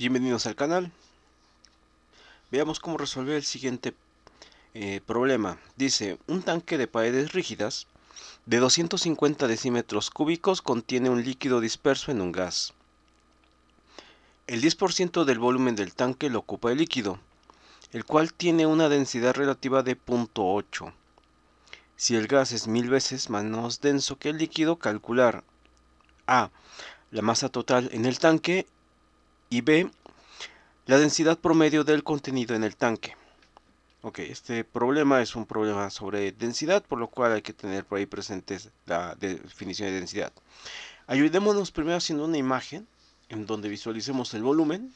Bienvenidos al canal. Veamos cómo resolver el siguiente eh, problema. Dice, un tanque de paredes rígidas de 250 decímetros cúbicos contiene un líquido disperso en un gas. El 10% del volumen del tanque lo ocupa el líquido, el cual tiene una densidad relativa de 0.8. Si el gas es mil veces menos denso que el líquido, calcular A. La masa total en el tanque y b, la densidad promedio del contenido en el tanque. Ok, este problema es un problema sobre densidad, por lo cual hay que tener por ahí presente la definición de densidad. Ayudémonos primero haciendo una imagen en donde visualicemos el volumen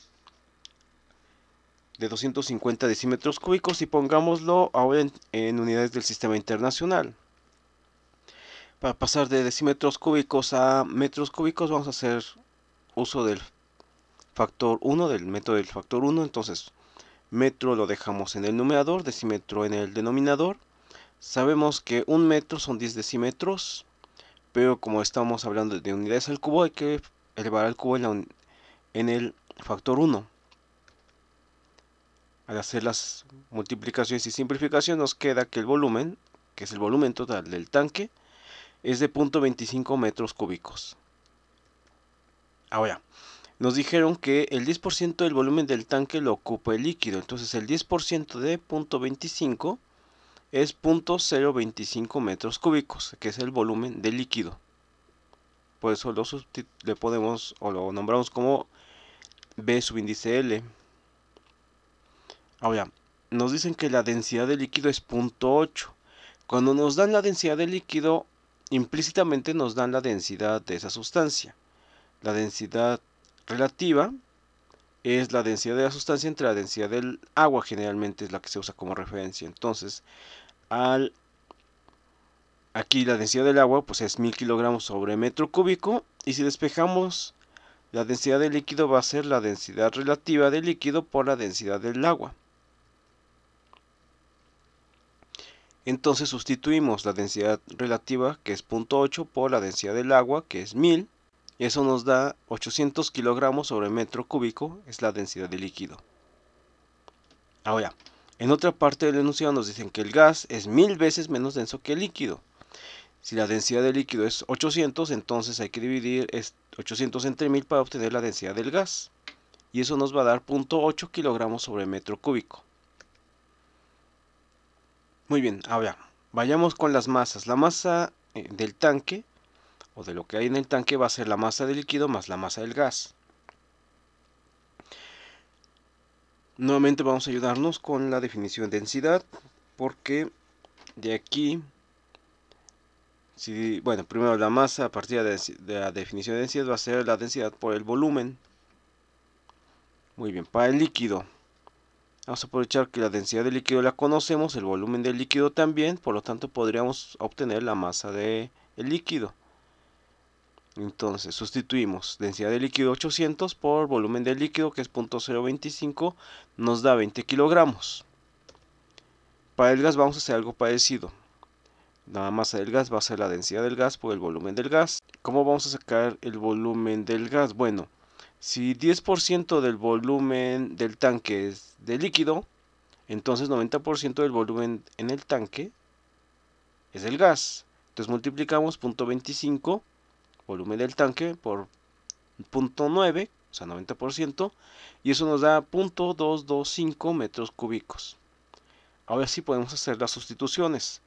de 250 decímetros cúbicos y pongámoslo ahora en, en unidades del sistema internacional. Para pasar de decímetros cúbicos a metros cúbicos vamos a hacer uso del factor 1 del método del factor 1. Entonces, metro lo dejamos en el numerador, decímetro en el denominador. Sabemos que un metro son 10 decímetros, pero como estamos hablando de unidades al cubo, hay que elevar al cubo en, en el factor 1. Al hacer las multiplicaciones y simplificaciones nos queda que el volumen, que es el volumen total del tanque, es de 0.25 metros cúbicos. Ahora, nos dijeron que el 10% del volumen del tanque lo ocupa el líquido. Entonces el 10% de 0.25 es 0.025 metros cúbicos, que es el volumen del líquido. Por eso lo podemos o lo nombramos como B subíndice L. Ahora, nos dicen que la densidad del líquido es 0.8. Cuando nos dan la densidad del líquido, implícitamente nos dan la densidad de esa sustancia. La densidad relativa es la densidad de la sustancia entre la densidad del agua, generalmente es la que se usa como referencia. Entonces, al aquí la densidad del agua pues es 1000 kilogramos sobre metro cúbico y si despejamos la densidad del líquido va a ser la densidad relativa del líquido por la densidad del agua. Entonces sustituimos la densidad relativa que es 0.8 por la densidad del agua que es 1000 eso nos da 800 kilogramos sobre metro cúbico, es la densidad de líquido. Ahora, en otra parte del enunciado nos dicen que el gas es mil veces menos denso que el líquido. Si la densidad del líquido es 800, entonces hay que dividir 800 entre 1000 para obtener la densidad del gas. Y eso nos va a dar 0.8 kilogramos sobre metro cúbico. Muy bien, ahora vayamos con las masas. La masa eh, del tanque o de lo que hay en el tanque va a ser la masa del líquido más la masa del gas. Nuevamente vamos a ayudarnos con la definición de densidad porque de aquí, si, bueno, primero la masa a partir de, la definición de densidad va a ser la densidad por el volumen. Muy bien, para el líquido. Vamos a aprovechar que la densidad del líquido la conocemos, el volumen del líquido también, por lo tanto podríamos obtener la masa del de líquido. Entonces sustituimos densidad de líquido 800 por volumen de líquido que es 0.025, nos da 20 kilogramos. Para el gas vamos a hacer algo parecido. Nada más el gas va a ser la densidad del gas por el volumen del gas. ¿Cómo vamos a sacar el volumen del gas? Bueno, si 10% del volumen del tanque es de líquido, entonces 90% del volumen en el tanque es el gas. Entonces multiplicamos 0.25 volumen del tanque por 0.9, o sea 90%, y eso nos da 0.225 metros cúbicos. Ahora sí podemos hacer las sustituciones.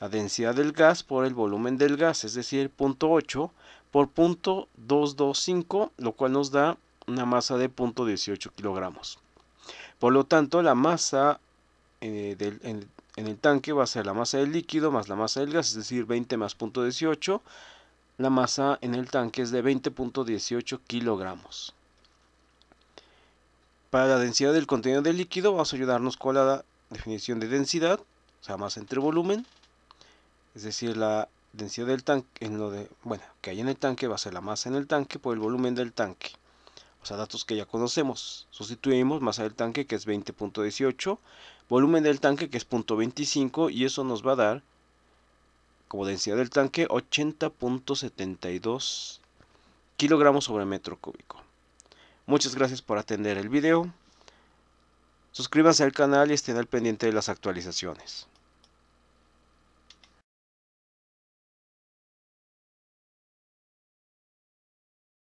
La densidad del gas por el volumen del gas, es decir, 0.8 por 0.225, lo cual nos da una masa de 0.18 kilogramos. Por lo tanto, la masa eh, en, el tanque va a ser la masa del líquido más la masa del gas, es decir, 20 más 0.18 la masa en el tanque es de 20.18 kilogramos. Para la densidad del contenido del líquido vamos a ayudarnos con la definición de densidad, o sea, masa entre volumen, es decir, la densidad del tanque, en lo de, bueno, que hay en el tanque va a ser la masa en el tanque por el volumen del tanque. O sea, datos que ya conocemos. Sustituimos masa del tanque que es 20.18, volumen del tanque que es 0.25 y eso nos va a dar como densidad del tanque, 80.72 kilogramos sobre metro cúbico. Muchas gracias por atender el video. Suscríbanse al canal y estén al pendiente de las actualizaciones.